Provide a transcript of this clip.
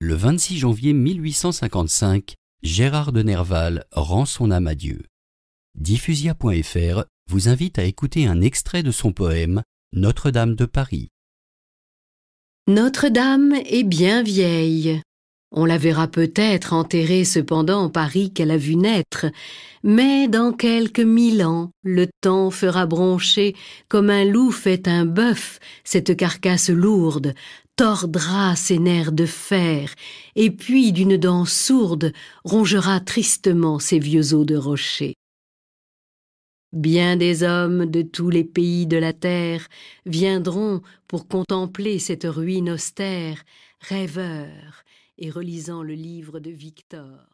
Le 26 janvier 1855, Gérard de Nerval rend son âme à Dieu. Diffusia.fr vous invite à écouter un extrait de son poème Notre-Dame de Paris. Notre-Dame est bien vieille. On la verra peut-être enterrée cependant en Paris qu'elle a vu naître, mais dans quelques mille ans, le temps fera broncher, comme un loup fait un bœuf, cette carcasse lourde, tordra ses nerfs de fer, et puis d'une dent sourde rongera tristement ses vieux os de rocher. Bien des hommes de tous les pays de la terre viendront pour contempler cette ruine austère, rêveurs, et relisant le livre de Victor.